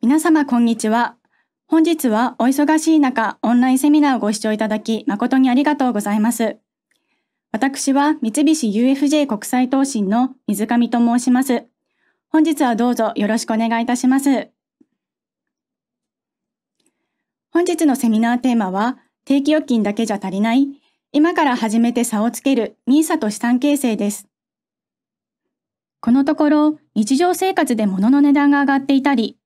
皆様こんにちは。本日はお忙しい中、オンラインセミナーをご視聴いただき、誠にありがとうございます。私は三菱 UFJ 国際投信の水上と申します。本日はどうぞよろしくお願いいたします。本日のセミナーテーマは、定期預金だけじゃ足りない、今から始めて差をつける NISA と資産形成です。このところ、日常生活で物の値段が上がっていたり、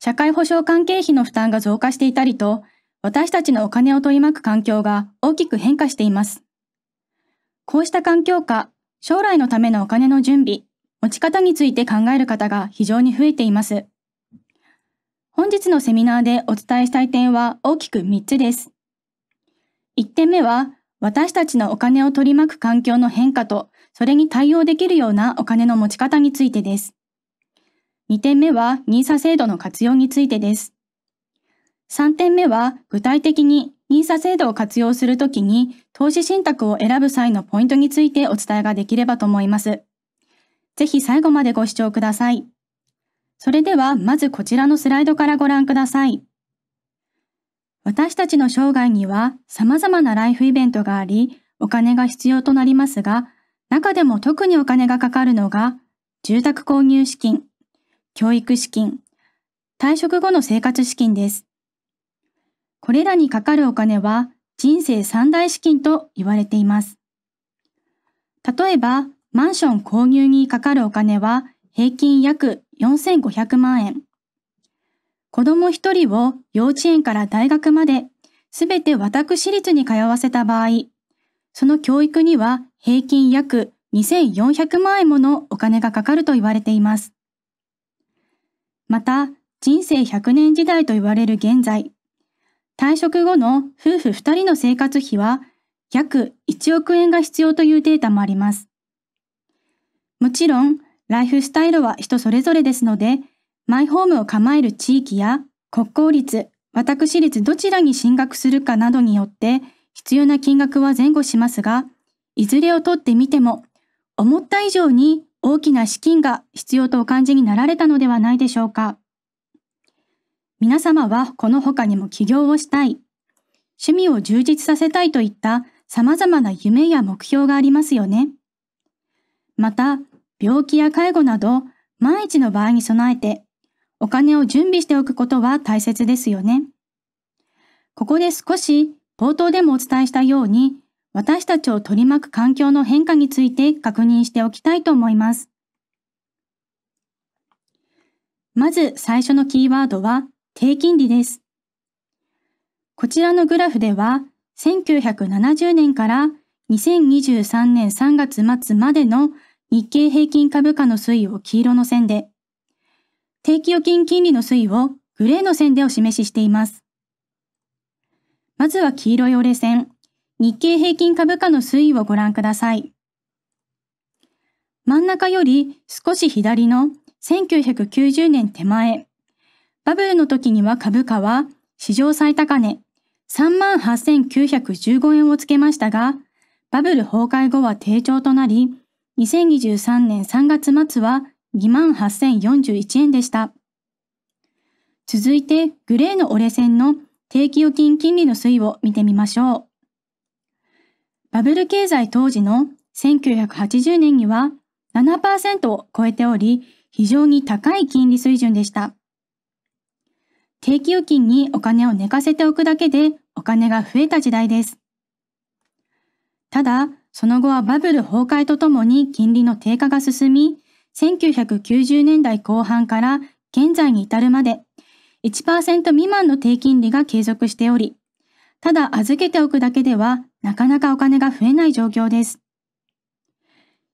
社会保障関係費の負担が増加していたりと、私たちのお金を取り巻く環境が大きく変化しています。こうした環境下、将来のためのお金の準備、持ち方について考える方が非常に増えています。本日のセミナーでお伝えしたい点は大きく3つです。1点目は、私たちのお金を取り巻く環境の変化と、それに対応できるようなお金の持ち方についてです。2点目は NISA 制度の活用についてです。3点目は具体的に NISA 制度を活用するときに投資信託を選ぶ際のポイントについてお伝えができればと思います。ぜひ最後までご視聴ください。それではまずこちらのスライドからご覧ください。私たちの生涯には様々なライフイベントがあり、お金が必要となりますが、中でも特にお金がかかるのが、住宅購入資金、教育資金、退職後の生活資金です。これらにかかるお金は人生三大資金と言われています。例えば、マンション購入にかかるお金は平均約4500万円。子供一人を幼稚園から大学まで、すべて私立に通わせた場合、その教育には平均約2400万円ものお金がかかると言われています。また、人生100年時代と言われる現在、退職後の夫婦2人の生活費は約1億円が必要というデータもあります。もちろん、ライフスタイルは人それぞれですので、マイホームを構える地域や国公立、私立どちらに進学するかなどによって必要な金額は前後しますが、いずれをとってみても、思った以上に大きな資金が必要とお感じになられたのではないでしょうか。皆様はこの他にも起業をしたい、趣味を充実させたいといった様々な夢や目標がありますよね。また、病気や介護など、万一の場合に備えて、お金を準備しておくことは大切ですよね。ここで少し冒頭でもお伝えしたように、私たちを取り巻く環境の変化について確認しておきたいと思います。まず最初のキーワードは低金利です。こちらのグラフでは、1970年から2023年3月末までの日経平均株価の推移を黄色の線で、定期預金金利の推移をグレーの線でお示ししています。まずは黄色い折れ線、日経平均株価の推移をご覧ください。真ん中より少し左の1990年手前、バブルの時には株価は史上最高値38,915円をつけましたが、バブル崩壊後は低調となり、2023年3月末は28,041円でした。続いて、グレーの折れ線の定期預金金利の推移を見てみましょう。バブル経済当時の1980年には7%を超えており、非常に高い金利水準でした。定期預金にお金を寝かせておくだけでお金が増えた時代です。ただ、その後はバブル崩壊とともに金利の低下が進み、1990年代後半から現在に至るまで1%未満の低金利が継続しており、ただ預けておくだけではなかなかお金が増えない状況です。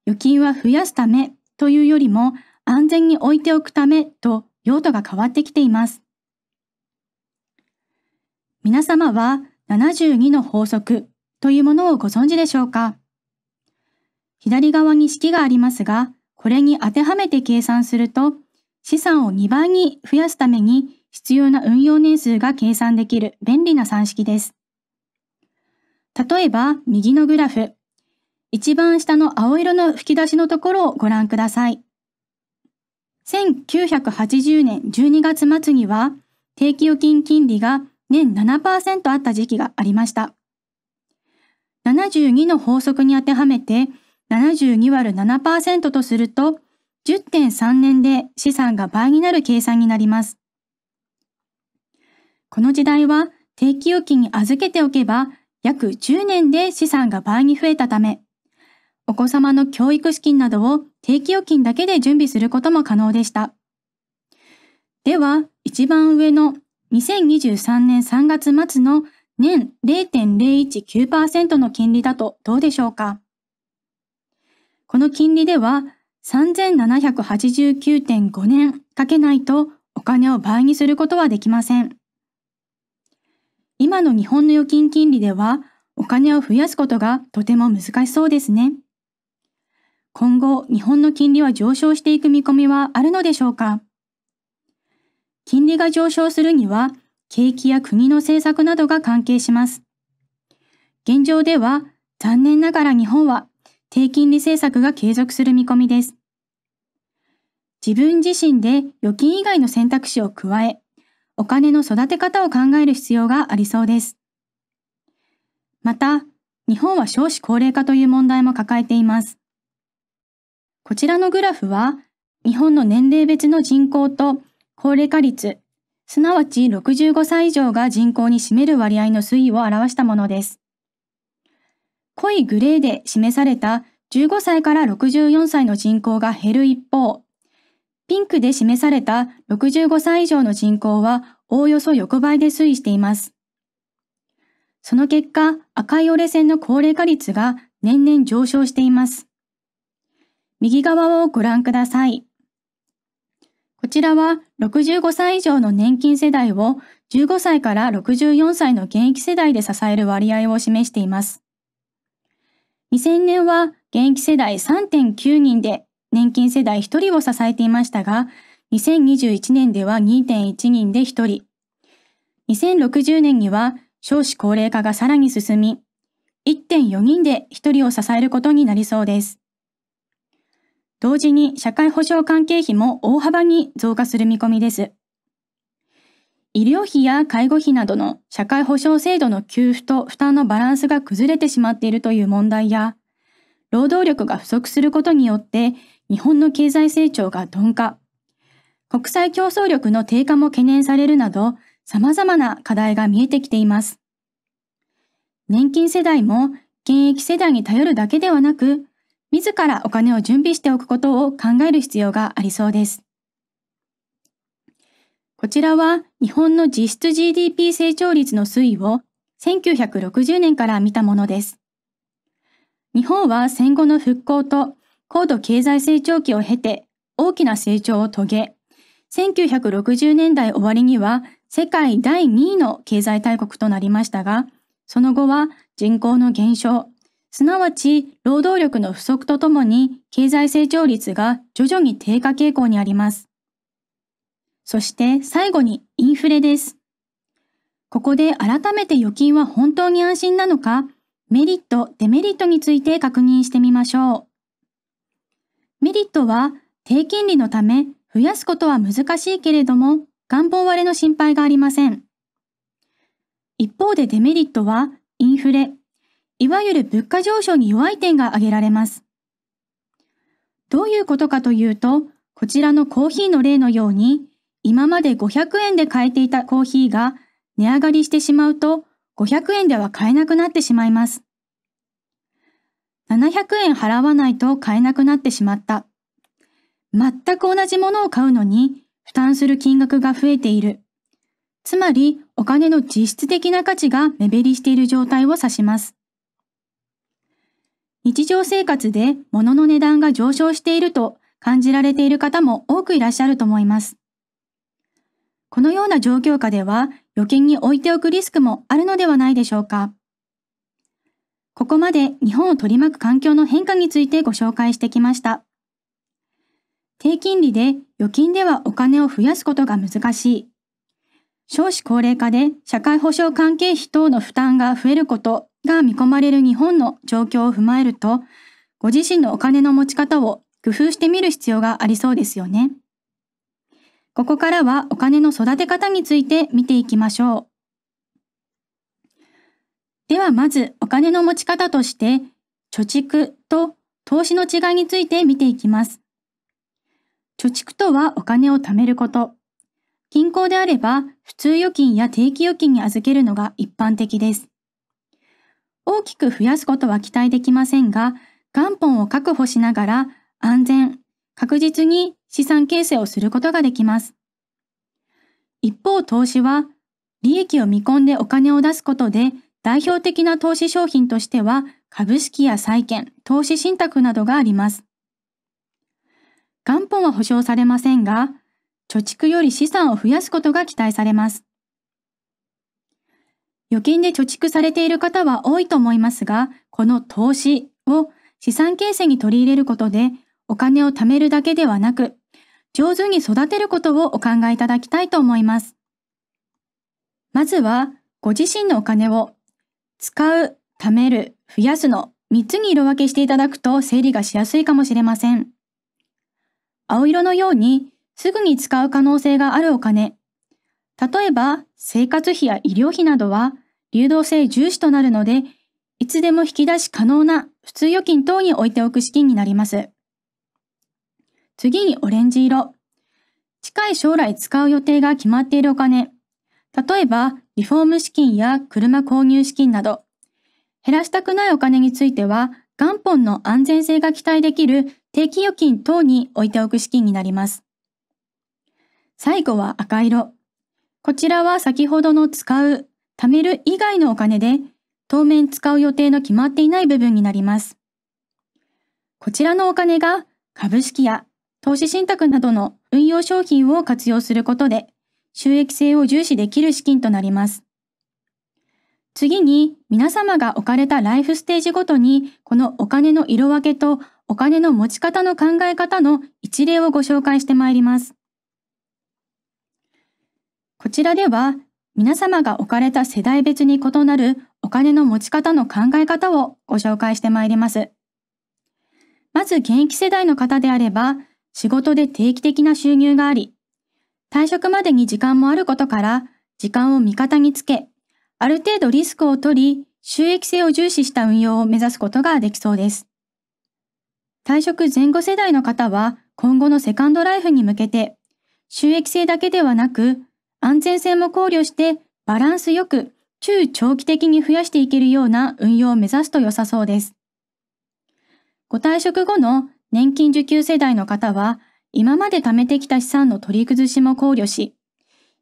預金は増やすためというよりも安全に置いておくためと用途が変わってきています。皆様は72の法則というものをご存知でしょうか左側に式がありますが、これに当てはめて計算すると、資産を2倍に増やすために必要な運用年数が計算できる便利な算式です。例えば、右のグラフ。一番下の青色の吹き出しのところをご覧ください。1980年12月末には、定期預金金利が年7%あった時期がありました。72の法則に当てはめて、72割7%とすると、10.3年で資産が倍になる計算になります。この時代は、定期預金に預けておけば、約10年で資産が倍に増えたため、お子様の教育資金などを定期預金だけで準備することも可能でした。では、一番上の2023年3月末の年0.019%の金利だとどうでしょうかこの金利では3789.5年かけないとお金を倍にすることはできません。今の日本の預金金利ではお金を増やすことがとても難しそうですね。今後、日本の金利は上昇していく見込みはあるのでしょうか金利が上昇するには、景気や国の政策などが関係します。現状では、残念ながら日本は低金利政策が継続する見込みです。自分自身で預金以外の選択肢を加え、お金の育て方を考える必要がありそうです。また、日本は少子高齢化という問題も抱えています。こちらのグラフは、日本の年齢別の人口と高齢化率、すなわち65歳以上が人口に占める割合の推移を表したものです。濃いグレーで示された15歳から64歳の人口が減る一方、ピンクで示された65歳以上の人口はおおよそ横ばいで推移しています。その結果、赤い折れ線の高齢化率が年々上昇しています。右側をご覧ください。こちらは65歳以上の年金世代を15歳から64歳の現役世代で支える割合を示しています。2000年は現役世代3.9人で年金世代1人を支えていましたが、2021年では2.1人で1人。2060年には少子高齢化がさらに進み、1.4人で1人を支えることになりそうです。同時に社会保障関係費も大幅に増加する見込みです。医療費や介護費などの社会保障制度の給付と負担のバランスが崩れてしまっているという問題や、労働力が不足することによって日本の経済成長が鈍化、国際競争力の低下も懸念されるなど、様々な課題が見えてきています。年金世代も現役世代に頼るだけではなく、自らお金を準備しておくことを考える必要がありそうです。こちらは日本の実質 GDP 成長率の推移を1960年から見たものです。日本は戦後の復興と高度経済成長期を経て大きな成長を遂げ、1960年代終わりには世界第2位の経済大国となりましたが、その後は人口の減少、すなわち労働力の不足とともに経済成長率が徐々に低下傾向にあります。そして最後にインフレです。ここで改めて預金は本当に安心なのか、メリット、デメリットについて確認してみましょう。メリットは低金利のため増やすことは難しいけれども元本割れの心配がありません。一方でデメリットはインフレ、いわゆる物価上昇に弱い点が挙げられます。どういうことかというと、こちらのコーヒーの例のように、今まで500円で買えていたコーヒーが値上がりしてしまうと、500円では買えなくなってしまいます。700円払わないと買えなくなってしまった。全く同じものを買うのに負担する金額が増えている。つまりお金の実質的な価値が目減りしている状態を指します。日常生活で物の値段が上昇していると感じられている方も多くいらっしゃると思います。このような状況下では預金に置いておくリスクもあるのではないでしょうか。ここまで日本を取り巻く環境の変化についてご紹介してきました。低金利で預金ではお金を増やすことが難しい。少子高齢化で社会保障関係費等の負担が増えることが見込まれる日本の状況を踏まえると、ご自身のお金の持ち方を工夫してみる必要がありそうですよね。ここからはお金の育て方について見ていきましょう。ではまずお金の持ち方として、貯蓄と投資の違いについて見ていきます。貯蓄とはお金を貯めること。銀行であれば普通預金や定期預金に預けるのが一般的です。大きく増やすことは期待できませんが、元本を確保しながら安全、確実に資産形成をすることができます。一方投資は利益を見込んでお金を出すことで代表的な投資商品としては、株式や債券、投資信託などがあります。元本は保証されませんが、貯蓄より資産を増やすことが期待されます。預金で貯蓄されている方は多いと思いますが、この投資を資産形成に取り入れることで、お金を貯めるだけではなく、上手に育てることをお考えいただきたいと思います。まずは、ご自身のお金を使う、貯める、増やすの3つに色分けしていただくと整理がしやすいかもしれません。青色のようにすぐに使う可能性があるお金。例えば生活費や医療費などは流動性重視となるので、いつでも引き出し可能な普通預金等に置いておく資金になります。次にオレンジ色。近い将来使う予定が決まっているお金。例えばリフォーム資金や車購入資金など、減らしたくないお金については、元本の安全性が期待できる定期預金等に置いておく資金になります。最後は赤色。こちらは先ほどの使う、貯める以外のお金で、当面使う予定の決まっていない部分になります。こちらのお金が株式や投資信託などの運用商品を活用することで収益性を重視できる資金となります。次に、皆様が置かれたライフステージごとに、このお金の色分けとお金の持ち方の考え方の一例をご紹介してまいります。こちらでは、皆様が置かれた世代別に異なるお金の持ち方の考え方をご紹介してまいります。まず現役世代の方であれば、仕事で定期的な収入があり、退職までに時間もあることから、時間を味方につけ、ある程度リスクを取り、収益性を重視した運用を目指すことができそうです。退職前後世代の方は、今後のセカンドライフに向けて、収益性だけではなく、安全性も考慮して、バランスよく、中長期的に増やしていけるような運用を目指すと良さそうです。ご退職後の年金受給世代の方は、今まで貯めてきた資産の取り崩しも考慮し、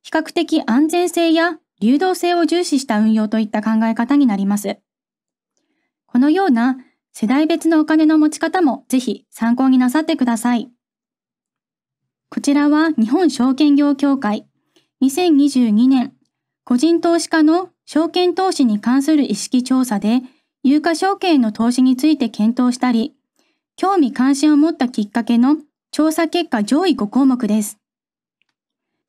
比較的安全性や流動性を重視した運用といった考え方になります。このような世代別のお金の持ち方もぜひ参考になさってください。こちらは日本証券業協会2022年個人投資家の証券投資に関する意識調査で有価証券の投資について検討したり、興味関心を持ったきっかけの調査結果上位5項目です。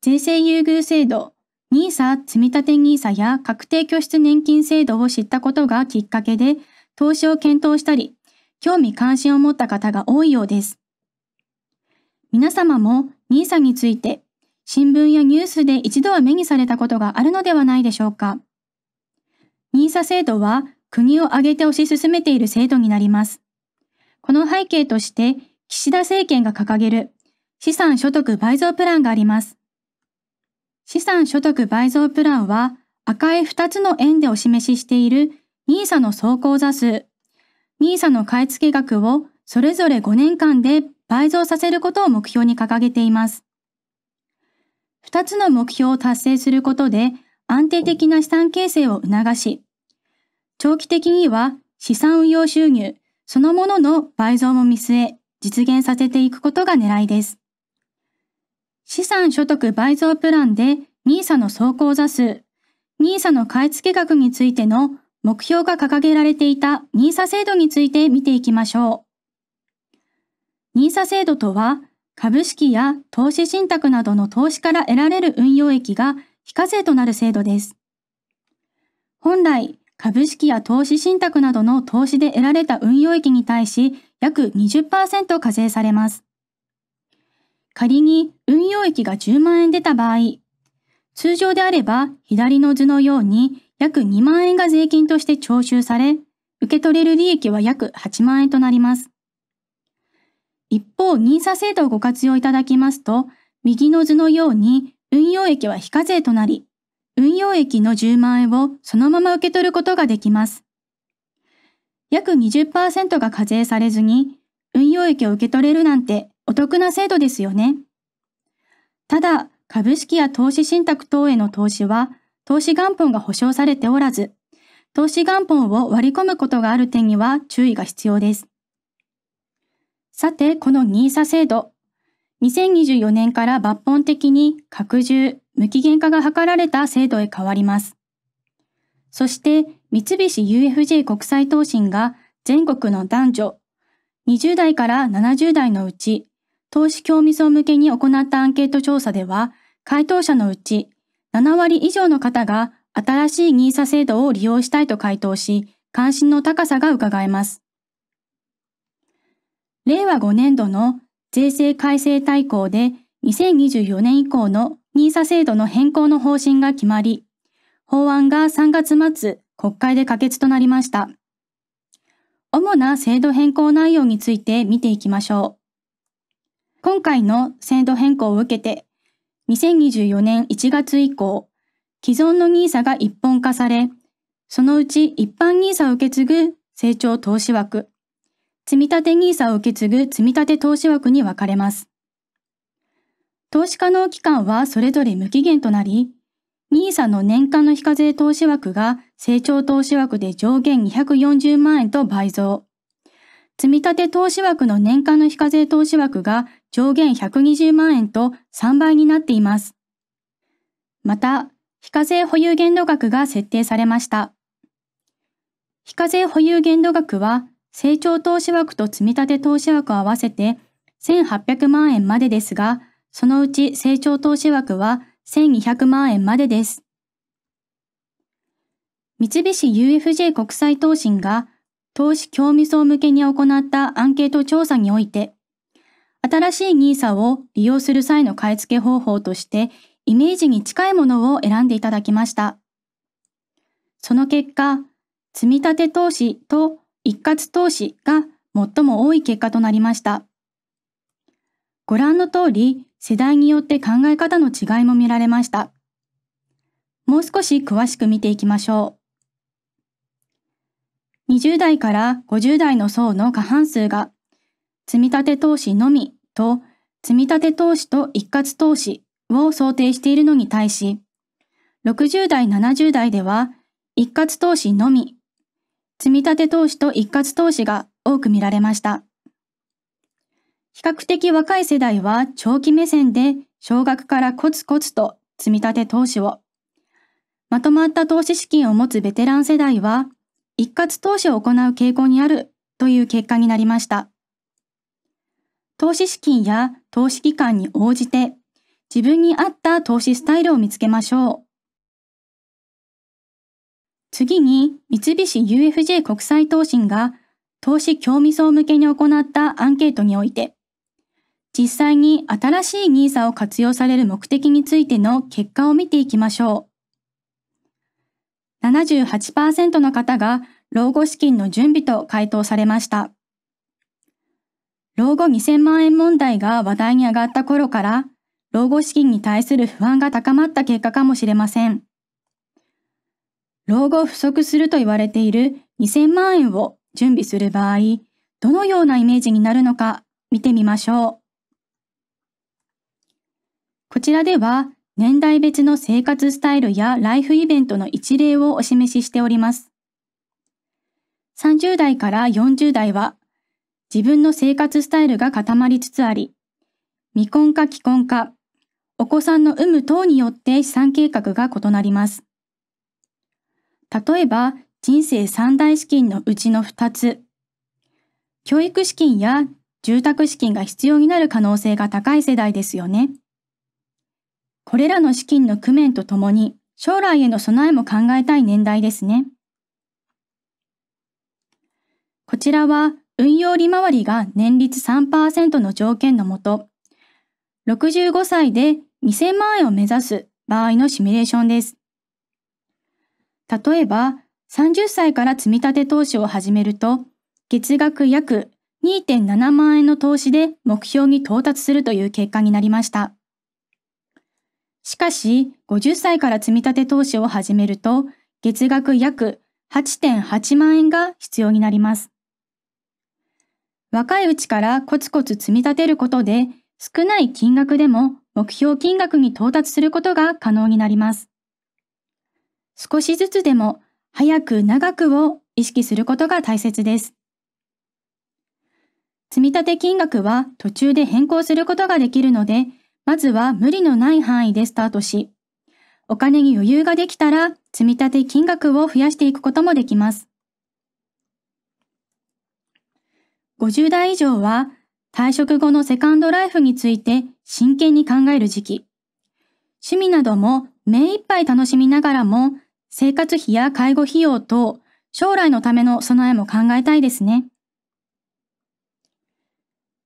税制優遇制度、NISA 積立 NISA や確定拠出年金制度を知ったことがきっかけで、投資を検討したり、興味関心を持った方が多いようです。皆様も NISA について、新聞やニュースで一度は目にされたことがあるのではないでしょうか。NISA 制度は国を挙げて推し進めている制度になります。この背景として、岸田政権が掲げる資産所得倍増プランがあります。資産所得倍増プランは赤い2つの円でお示ししている NISA の総口座数、NISA の買付額をそれぞれ5年間で倍増させることを目標に掲げています。2つの目標を達成することで安定的な資産形成を促し、長期的には資産運用収入そのものの倍増も見据え、実現させていくことが狙いです。資産所得倍増プランで NISA の総口座数、NISA の買付額についての目標が掲げられていた NISA 制度について見ていきましょう。NISA 制度とは、株式や投資信託などの投資から得られる運用益が非課税となる制度です。本来、株式や投資信託などの投資で得られた運用益に対し約20%課税されます。仮に運用益が10万円出た場合、通常であれば左の図のように約2万円が税金として徴収され、受け取れる利益は約8万円となります。一方、n i 制度をご活用いただきますと、右の図のように運用益は非課税となり、運用益の10万円をそのまま受け取ることができます。約20%が課税されずに、運用益を受け取れるなんてお得な制度ですよね。ただ、株式や投資信託等への投資は、投資元本が保証されておらず、投資元本を割り込むことがある点には注意が必要です。さて、この NISA 制度。2024年から抜本的に拡充、無期限化が図られた制度へ変わります。そして、三菱 UFJ 国際投信が全国の男女20代から70代のうち、投資興味層向けに行ったアンケート調査では、回答者のうち7割以上の方が新しい NISA 制度を利用したいと回答し、関心の高さが伺えます。令和5年度の税制改正大綱で2024年以降の NISA 制度の変更の方針が決まり、法案が3月末国会で可決となりました。主な制度変更内容について見ていきましょう。今回の制度変更を受けて、2024年1月以降、既存の NISA が一本化され、そのうち一般 NISA を受け継ぐ成長投資枠、積立 NISA を受け継ぐ積立投資枠に分かれます。投資可能期間はそれぞれ無期限となり、NISA の年間の非課税投資枠が成長投資枠で上限240万円と倍増。積立投資枠の年間の非課税投資枠が上限120万円と3倍になっています。また、非課税保有限度額が設定されました。非課税保有限度額は、成長投資枠と積立投資枠を合わせて1800万円までですが、そのうち成長投資枠は1200万円までです。三菱 UFJ 国際投信が投資興味層向けに行ったアンケート調査において、新しい NISA を利用する際の買い付け方法としてイメージに近いものを選んでいただきました。その結果、積立投資と一括投資が最も多い結果となりました。ご覧の通り、世代によって考え方の違いも見られました。もう少し詳しく見ていきましょう。20代から50代の層の過半数が、積立投資のみと、積立投資と一括投資を想定しているのに対し、60代、70代では、一括投資のみ、積立投資と一括投資が多く見られました。比較的若い世代は長期目線で少額からコツコツと積み立て投資を。まとまった投資資金を持つベテラン世代は一括投資を行う傾向にあるという結果になりました。投資資金や投資期間に応じて自分に合った投資スタイルを見つけましょう。次に三菱 UFJ 国際投信が投資興味層向けに行ったアンケートにおいて実際に新しい NISA を活用される目的についての結果を見ていきましょう。78%の方が老後資金の準備と回答されました。老後2000万円問題が話題に上がった頃から、老後資金に対する不安が高まった結果かもしれません。老後不足すると言われている2000万円を準備する場合、どのようなイメージになるのか見てみましょう。こちらでは年代別の生活スタイルやライフイベントの一例をお示ししております。30代から40代は自分の生活スタイルが固まりつつあり、未婚か既婚か、お子さんの有無等によって資産計画が異なります。例えば、人生三大資金のうちの2つ、教育資金や住宅資金が必要になる可能性が高い世代ですよね。これらの資金の工面とともに将来への備えも考えたい年代ですね。こちらは運用利回りが年率3%の条件のもと、65歳で2000万円を目指す場合のシミュレーションです。例えば、30歳から積立投資を始めると、月額約2.7万円の投資で目標に到達するという結果になりました。かし、50歳から積立投資を始めると、月額約8.8万円が必要になります。若いうちからコツコツ積み立てることで、少ない金額でも目標金額に到達することが可能になります。少しずつでも早く長くを意識することが大切です。積立金額は途中で変更することができるので、まずは無理のない範囲でスタートし、お金に余裕ができたら積立金額を増やしていくこともできます。50代以上は退職後のセカンドライフについて真剣に考える時期。趣味なども目いっぱい楽しみながらも生活費や介護費用等将来のための備えも考えたいですね。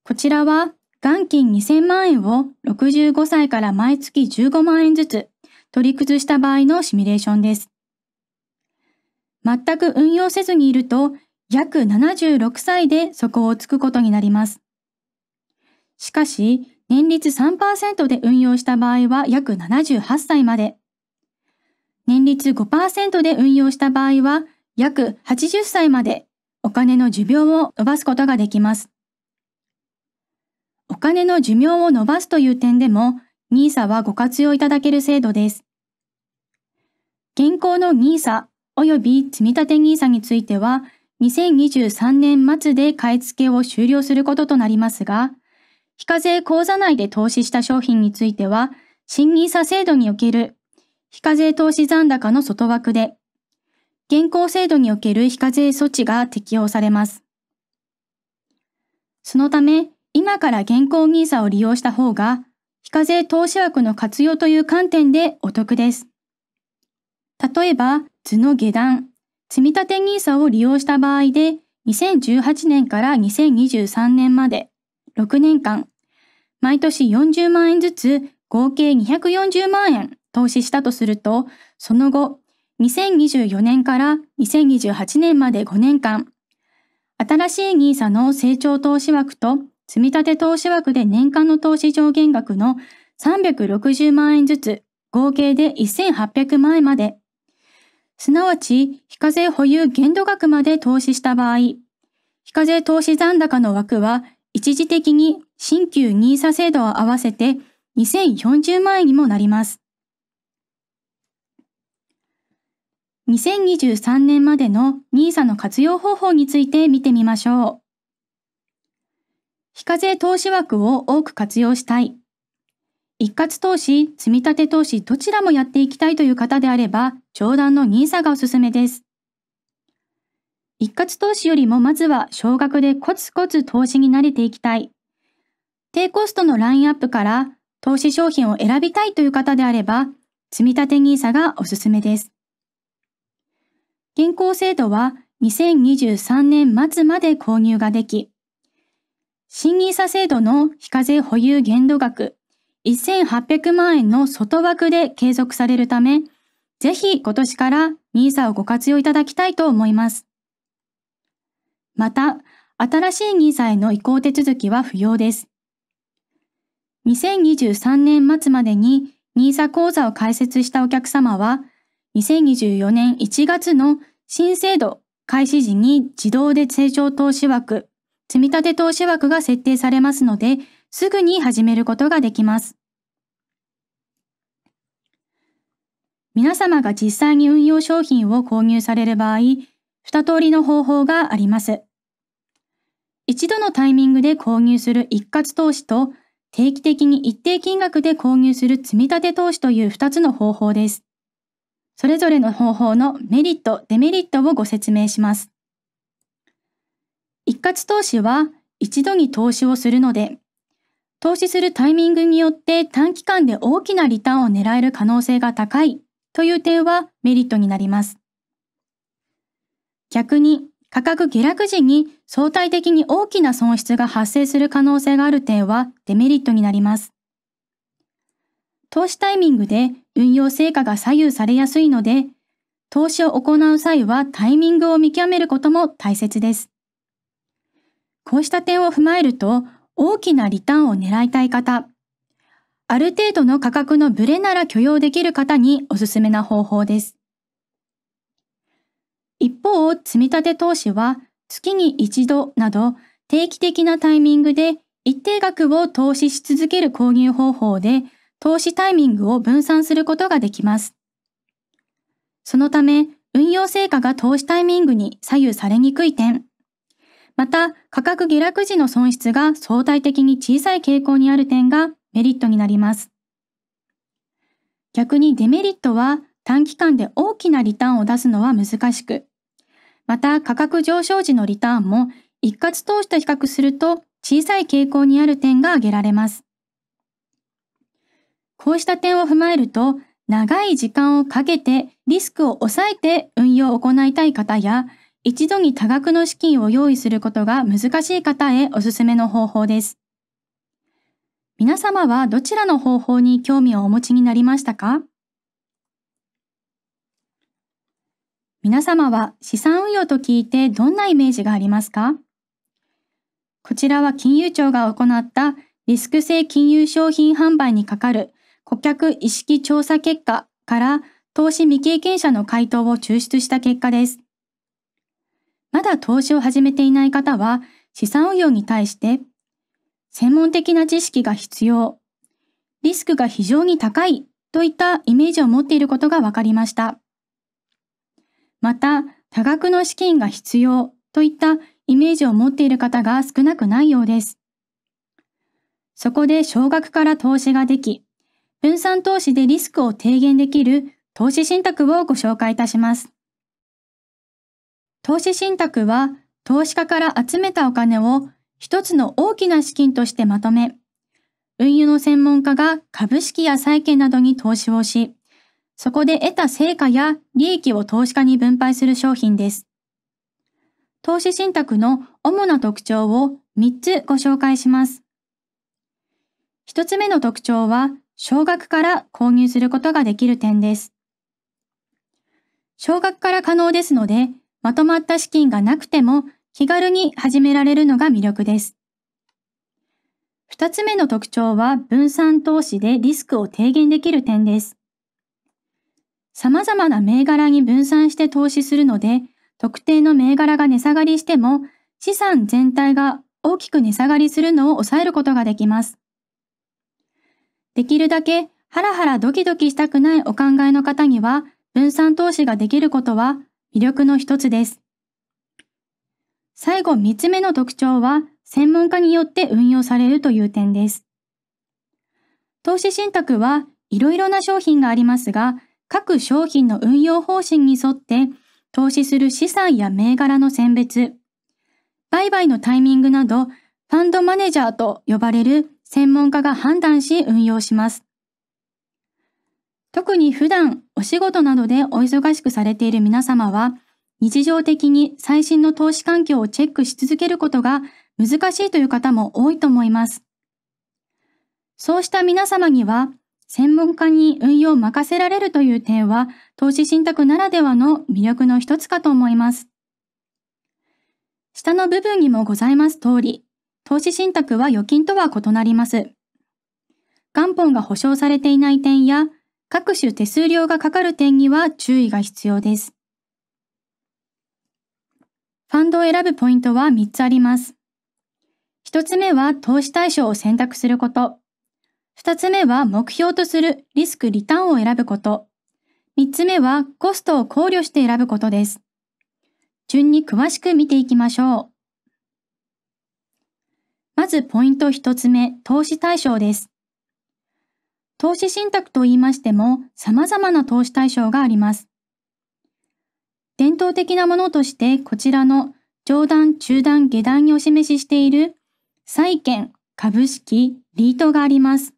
こちらは元金2000万円を65歳から毎月15万円ずつ取り崩した場合のシミュレーションです。全く運用せずにいると約76歳で底をつくことになります。しかし、年率3%で運用した場合は約78歳まで。年率5%で運用した場合は約80歳までお金の寿命を伸ばすことができます。金の寿命を伸ばすという点でも NISA はご活用いただける制度です。現行の NISA 及び積立 NISA については2023年末で買い付けを終了することとなりますが、非課税口座内で投資した商品については、新 NISA 制度における非課税投資残高の外枠で、現行制度における非課税措置が適用されます。そのため、今から現行 NISA を利用した方が、非課税投資枠の活用という観点でお得です。例えば、図の下段、積立 NISA を利用した場合で、2018年から2023年まで、6年間、毎年40万円ずつ合計240万円投資したとすると、その後、2024年から2028年まで5年間、新しい NISA の成長投資枠と積立投資枠で年間の投資上限額の360万円ずつ、合計で1800万円まで、すなわち非課税保有限度額まで投資した場合、非課税投資残高の枠は一時的に新旧 NISA 制度を合わせて2040万円にもなります。2023年までの NISA の活用方法について見てみましょう。非課税投資枠を多く活用したい。一括投資、積立投資どちらもやっていきたいという方であれば、上段の NISA がおすすめです。一括投資よりもまずは少額でコツコツ投資に慣れていきたい。低コストのラインアップから投資商品を選びたいという方であれば、積立 NISA がおすすめです。現行制度は2023年末まで購入ができ、新 NISA 制度の非課税保有限度額1800万円の外枠で継続されるため、ぜひ今年から NISA をご活用いただきたいと思います。また、新しい NISA への移行手続きは不要です。2023年末までに NISA 講座を開設したお客様は、2024年1月の新制度開始時に自動で成長投資枠積立投資枠が設定されますので、すぐに始めることができます。皆様が実際に運用商品を購入される場合、二通りの方法があります。一度のタイミングで購入する一括投資と、定期的に一定金額で購入する積立投資という二つの方法です。それぞれの方法のメリット、デメリットをご説明します。一括投資は一度に投資をするので、投資するタイミングによって短期間で大きなリターンを狙える可能性が高いという点はメリットになります。逆に価格下落時に相対的に大きな損失が発生する可能性がある点はデメリットになります。投資タイミングで運用成果が左右されやすいので、投資を行う際はタイミングを見極めることも大切です。こうした点を踏まえると、大きなリターンを狙いたい方、ある程度の価格のブレなら許容できる方におすすめな方法です。一方、積立投資は月に一度など定期的なタイミングで一定額を投資し続ける購入方法で投資タイミングを分散することができます。そのため、運用成果が投資タイミングに左右されにくい点、また、価格下落時の損失が相対的に小さい傾向にある点がメリットになります。逆にデメリットは短期間で大きなリターンを出すのは難しく、また価格上昇時のリターンも一括投資と比較すると小さい傾向にある点が挙げられます。こうした点を踏まえると、長い時間をかけてリスクを抑えて運用を行いたい方や、一度に多額の資金を用意することが難しい方へおすすめの方法です。皆様はどちらの方法に興味をお持ちになりましたか皆様は資産運用と聞いてどんなイメージがありますかこちらは金融庁が行ったリスク性金融商品販売にかかる顧客意識調査結果から投資未経験者の回答を抽出した結果です。まだ投資を始めていない方は、資産運用に対して、専門的な知識が必要、リスクが非常に高いといったイメージを持っていることが分かりました。また、多額の資金が必要といったイメージを持っている方が少なくないようです。そこで少額から投資ができ、分散投資でリスクを低減できる投資信託をご紹介いたします。投資信託は投資家から集めたお金を一つの大きな資金としてまとめ、運輸の専門家が株式や債券などに投資をし、そこで得た成果や利益を投資家に分配する商品です。投資信託の主な特徴を3つご紹介します。1つ目の特徴は、少額から購入することができる点です。少額から可能ですので、まとまった資金がなくても気軽に始められるのが魅力です。二つ目の特徴は分散投資でリスクを低減できる点です。様々な銘柄に分散して投資するので、特定の銘柄が値下がりしても、資産全体が大きく値下がりするのを抑えることができます。できるだけハラハラドキドキしたくないお考えの方には、分散投資ができることは魅力の一つです。最後三つ目の特徴は、専門家によって運用されるという点です。投資信託はいろいろな商品がありますが、各商品の運用方針に沿って投資する資産や銘柄の選別、売買のタイミングなど、ファンドマネージャーと呼ばれる専門家が判断し運用します。特に普段お仕事などでお忙しくされている皆様は、日常的に最新の投資環境をチェックし続けることが難しいという方も多いと思います。そうした皆様には、専門家に運用を任せられるという点は、投資信託ならではの魅力の一つかと思います。下の部分にもございます通り、投資信託は預金とは異なります。元本が保証されていない点や、各種手数料がかかる点には注意が必要です。ファンドを選ぶポイントは3つあります。1つ目は投資対象を選択すること。2つ目は目標とするリスクリターンを選ぶこと。3つ目はコストを考慮して選ぶことです。順に詳しく見ていきましょう。まずポイント1つ目、投資対象です。投資信託と言いましても様々な投資対象があります。伝統的なものとしてこちらの上段、中段、下段にお示ししている債券、株式、リートがあります。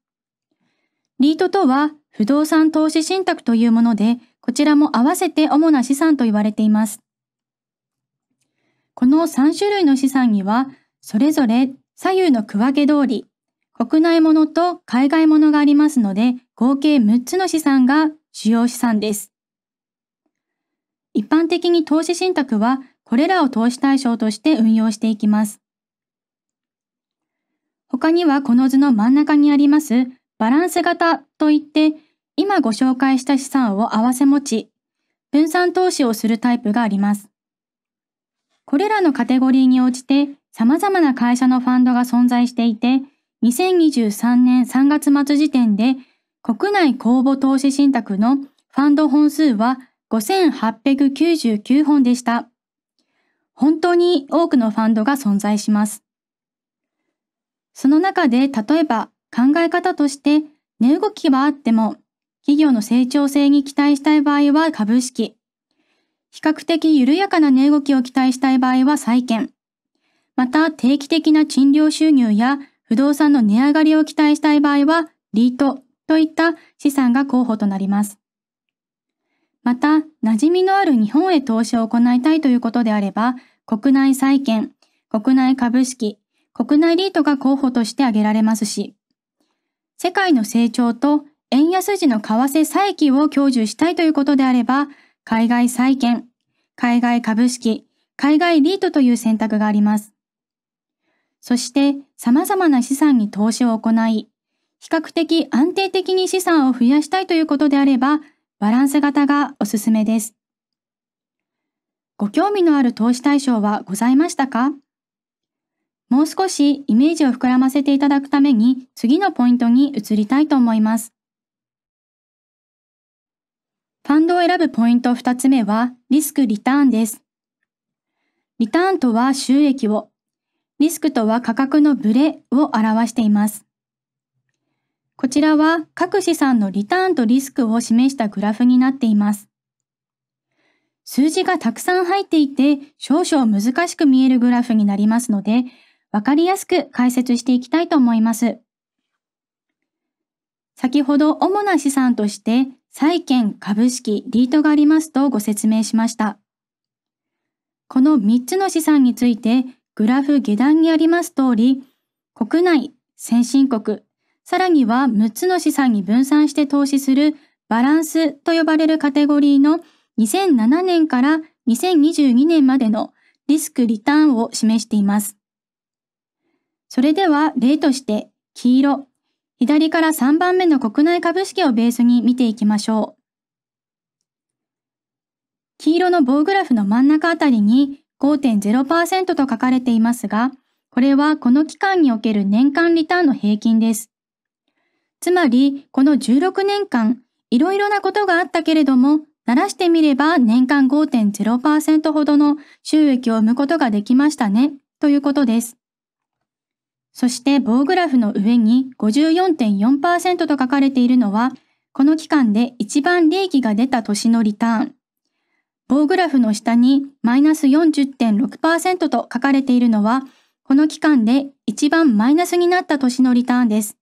リートとは不動産投資信託というもので、こちらも合わせて主な資産と言われています。この3種類の資産には、それぞれ左右の区分け通り、国内ものと海外ものがありますので、合計6つの資産が主要資産です。一般的に投資信託は、これらを投資対象として運用していきます。他にはこの図の真ん中にあります、バランス型といって、今ご紹介した資産を合わせ持ち、分散投資をするタイプがあります。これらのカテゴリーに応じて、様々な会社のファンドが存在していて、2023年3月末時点で国内公募投資信託のファンド本数は5899本でした。本当に多くのファンドが存在します。その中で例えば考え方として値動きはあっても企業の成長性に期待したい場合は株式、比較的緩やかな値動きを期待したい場合は債券、また定期的な賃料収入や不動産の値上がりを期待したい場合は、リートといった資産が候補となります。また、馴染みのある日本へ投資を行いたいということであれば、国内債券、国内株式、国内リートが候補として挙げられますし、世界の成長と円安時の為替差益を享受したいということであれば、海外債券、海外株式、海外リートという選択があります。そして、様々な資産に投資を行い、比較的安定的に資産を増やしたいということであれば、バランス型がおすすめです。ご興味のある投資対象はございましたかもう少しイメージを膨らませていただくために次のポイントに移りたいと思います。ファンドを選ぶポイント2つ目はリスクリターンです。リターンとは収益を、リスクとは価格のブレを表しています。こちらは各資産のリターンとリスクを示したグラフになっています。数字がたくさん入っていて少々難しく見えるグラフになりますので、わかりやすく解説していきたいと思います。先ほど主な資産として債券、株式、リートがありますとご説明しました。この3つの資産についてグラフ下段にあります通り、国内、先進国、さらには6つの資産に分散して投資するバランスと呼ばれるカテゴリーの2007年から2022年までのリスクリターンを示しています。それでは例として黄色、左から3番目の国内株式をベースに見ていきましょう。黄色の棒グラフの真ん中あたりに5.0%と書かれていますが、これはこの期間における年間リターンの平均です。つまり、この16年間、いろいろなことがあったけれども、鳴らしてみれば年間5.0%ほどの収益を生むことができましたね、ということです。そして棒グラフの上に54.4%と書かれているのは、この期間で一番利益が出た年のリターン。棒グラフの下にマイナス40.6%と書かれているのは、この期間で一番マイナスになった年のリターンです。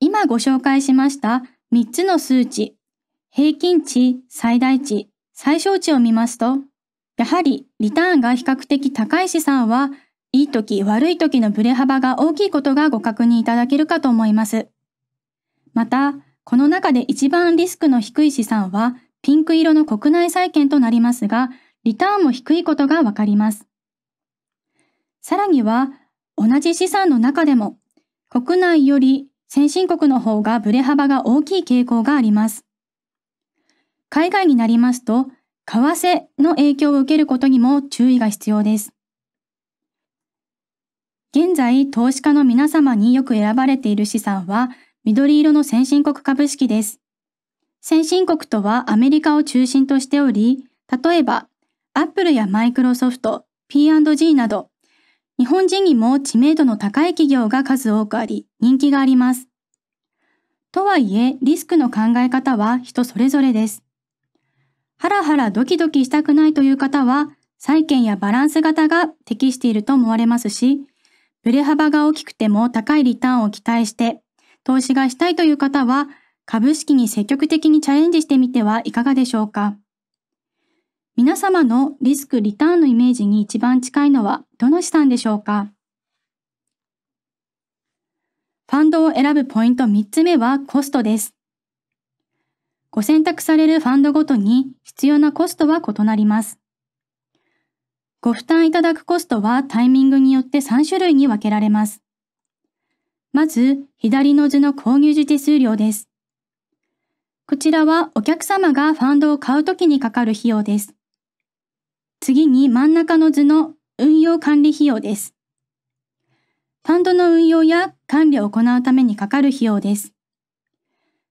今ご紹介しました3つの数値、平均値、最大値、最小値を見ますと、やはりリターンが比較的高い資産は、いい時悪い時のブレ幅が大きいことがご確認いただけるかと思います。また、この中で一番リスクの低い資産は、ピンク色の国内債券となりますが、リターンも低いことがわかります。さらには、同じ資産の中でも、国内より先進国の方がブレ幅が大きい傾向があります。海外になりますと、為替の影響を受けることにも注意が必要です。現在、投資家の皆様によく選ばれている資産は、緑色の先進国株式です。先進国とはアメリカを中心としており、例えば、アップルやマイクロソフト、P&G など、日本人にも知名度の高い企業が数多くあり、人気があります。とはいえ、リスクの考え方は人それぞれです。ハラハラドキドキしたくないという方は、債券やバランス型が適していると思われますし、ブレ幅が大きくても高いリターンを期待して、投資がしたいという方は、株式に積極的にチャレンジしてみてはいかがでしょうか皆様のリスク・リターンのイメージに一番近いのはどの資産でしょうかファンドを選ぶポイント3つ目はコストです。ご選択されるファンドごとに必要なコストは異なります。ご負担いただくコストはタイミングによって3種類に分けられます。まず、左の図の購入時手数料です。こちらはお客様がファンドを買うときにかかる費用です。次に真ん中の図の運用管理費用です。ファンドの運用や管理を行うためにかかる費用です。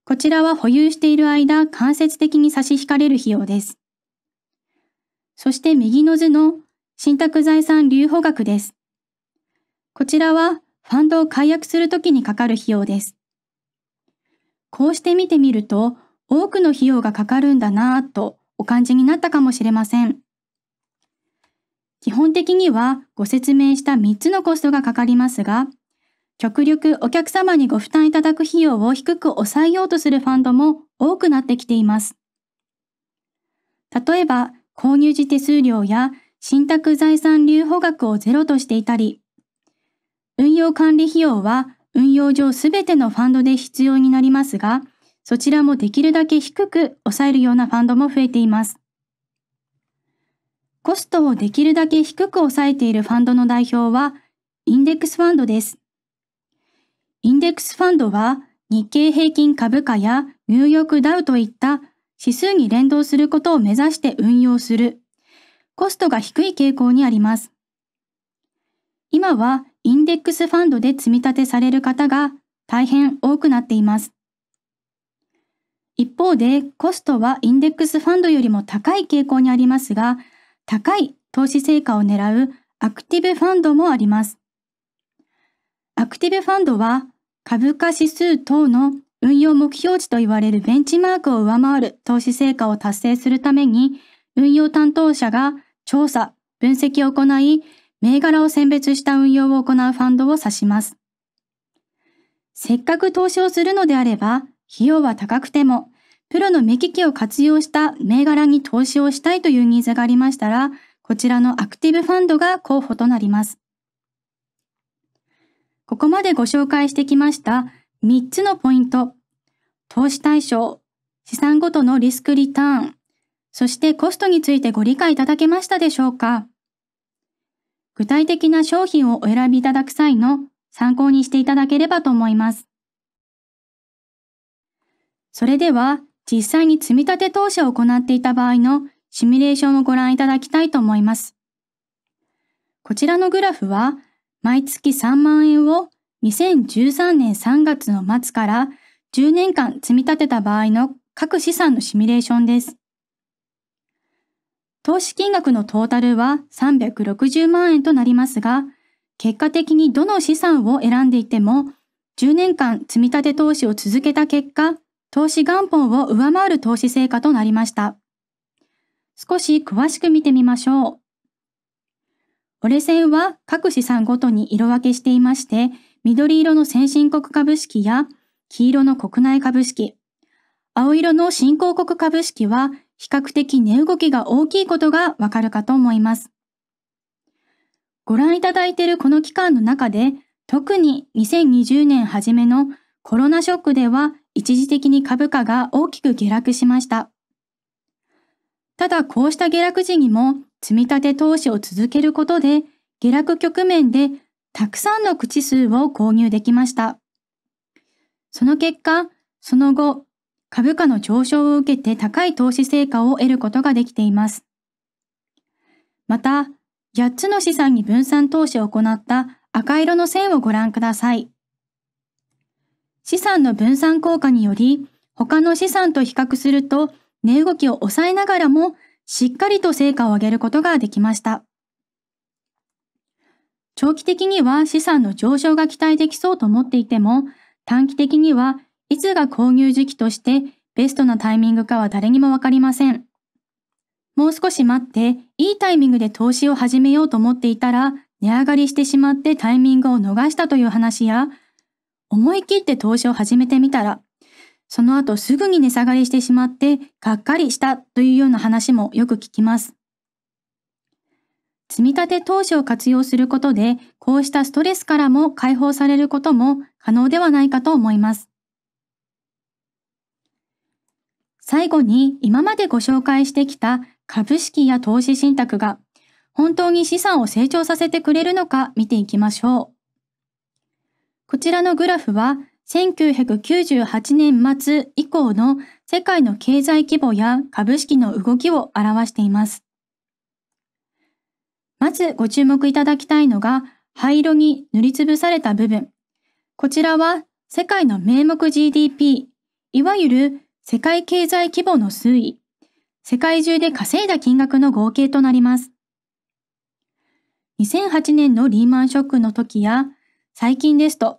こちらは保有している間、間接的に差し引かれる費用です。そして右の図の信託財産留保額です。こちらはファンドを解約するときにかかる費用です。こうして見てみると、多くの費用がかかるんだなぁとお感じになったかもしれません。基本的にはご説明した3つのコストがかかりますが、極力お客様にご負担いただく費用を低く抑えようとするファンドも多くなってきています。例えば、購入時手数料や信託財産留保額をゼロとしていたり、運用管理費用は運用上すべてのファンドで必要になりますが、そちらもできるだけ低く抑えるようなファンドも増えています。コストをできるだけ低く抑えているファンドの代表は、インデックスファンドです。インデックスファンドは、日経平均株価やニューヨークダウといった指数に連動することを目指して運用する、コストが低い傾向にあります。今はインデックスファンドで積み立てされる方が大変多くなっています。一方でコストはインデックスファンドよりも高い傾向にありますが、高い投資成果を狙うアクティブファンドもあります。アクティブファンドは株価指数等の運用目標値と言われるベンチマークを上回る投資成果を達成するために運用担当者が調査、分析を行い、銘柄を選別した運用を行うファンドを指します。せっかく投資をするのであれば、費用は高くても、プロの目利きを活用した銘柄に投資をしたいというニーズがありましたら、こちらのアクティブファンドが候補となります。ここまでご紹介してきました3つのポイント。投資対象、資産ごとのリスクリターン、そしてコストについてご理解いただけましたでしょうか具体的な商品をお選びいただく際の参考にしていただければと思います。それでは、実際に積立投資を行っていた場合のシミュレーションをご覧いただきたいと思います。こちらのグラフは、毎月3万円を2013年3月の末から10年間積み立てた場合の各資産のシミュレーションです。投資金額のトータルは360万円となりますが、結果的にどの資産を選んでいても、10年間積み立て投資を続けた結果、投資元本を上回る投資成果となりました。少し詳しく見てみましょう。折れ線は各資産ごとに色分けしていまして、緑色の先進国株式や黄色の国内株式、青色の新興国株式は比較的値動きが大きいことがわかるかと思います。ご覧いただいているこの期間の中で、特に2020年初めのコロナショックでは一時的に株価が大きく下落しました。ただこうした下落時にも積立投資を続けることで下落局面でたくさんの口数を購入できました。その結果、その後、株価の上昇を受けて高い投資成果を得ることができています。また、8つの資産に分散投資を行った赤色の線をご覧ください。資産の分散効果により、他の資産と比較すると、値動きを抑えながらも、しっかりと成果を上げることができました。長期的には資産の上昇が期待できそうと思っていても、短期的にはいつが購入時期としてベストなタイミングかは誰にもわかりません。もう少し待って、いいタイミングで投資を始めようと思っていたら、値上がりしてしまってタイミングを逃したという話や、思い切って投資を始めてみたら、その後すぐに値下がりしてしまってがっかりしたというような話もよく聞きます。積立投資を活用することで、こうしたストレスからも解放されることも可能ではないかと思います。最後に今までご紹介してきた株式や投資信託が本当に資産を成長させてくれるのか見ていきましょう。こちらのグラフは1998年末以降の世界の経済規模や株式の動きを表しています。まずご注目いただきたいのが灰色に塗りつぶされた部分。こちらは世界の名目 GDP、いわゆる世界経済規模の推移、世界中で稼いだ金額の合計となります。2008年のリーマンショックの時や、最近ですと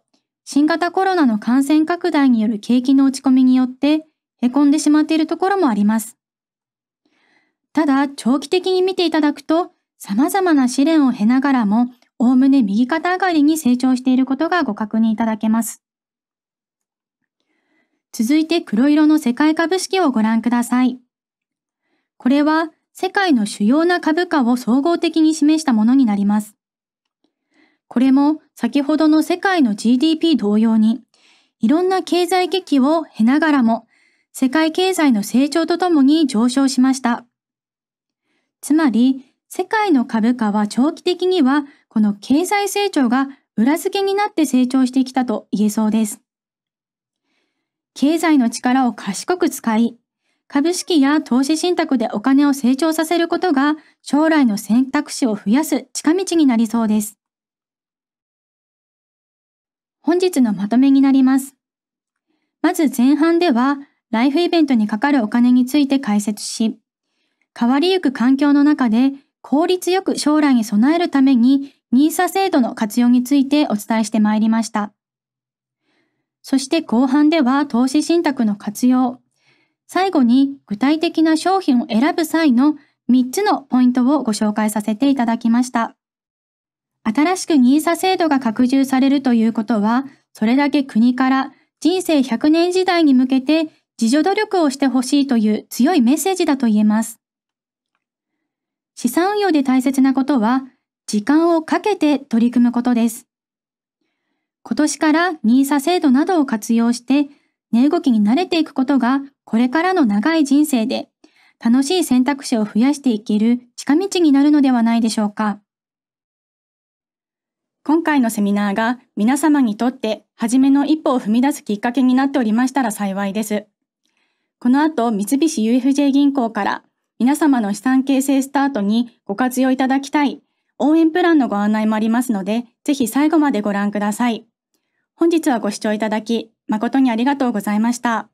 新型コロナの感染拡大による景気の落ち込みによってへこんでしまっているところもあります。ただ、長期的に見ていただくと、様々な試練を経ながらも、おおむね右肩上がりに成長していることがご確認いただけます。続いて黒色の世界株式をご覧ください。これは世界の主要な株価を総合的に示したものになります。これも先ほどの世界の GDP 同様に、いろんな経済危機を経ながらも、世界経済の成長とともに上昇しました。つまり、世界の株価は長期的には、この経済成長が裏付けになって成長してきたと言えそうです。経済の力を賢く使い、株式や投資信託でお金を成長させることが将来の選択肢を増やす近道になりそうです。本日のまとめになります。まず前半では、ライフイベントにかかるお金について解説し、変わりゆく環境の中で効率よく将来に備えるために NISA 制度の活用についてお伝えしてまいりました。そして後半では投資信託の活用、最後に具体的な商品を選ぶ際の3つのポイントをご紹介させていただきました。新しく NISA 制度が拡充されるということは、それだけ国から人生100年時代に向けて自助努力をしてほしいという強いメッセージだと言えます。資産運用で大切なことは、時間をかけて取り組むことです。今年から NISA 制度などを活用して、値動きに慣れていくことが、これからの長い人生で、楽しい選択肢を増やしていける近道になるのではないでしょうか。今回のセミナーが皆様にとって初めの一歩を踏み出すきっかけになっておりましたら幸いです。この後、三菱 UFJ 銀行から皆様の資産形成スタートにご活用いただきたい応援プランのご案内もありますので、ぜひ最後までご覧ください。本日はご視聴いただき誠にありがとうございました。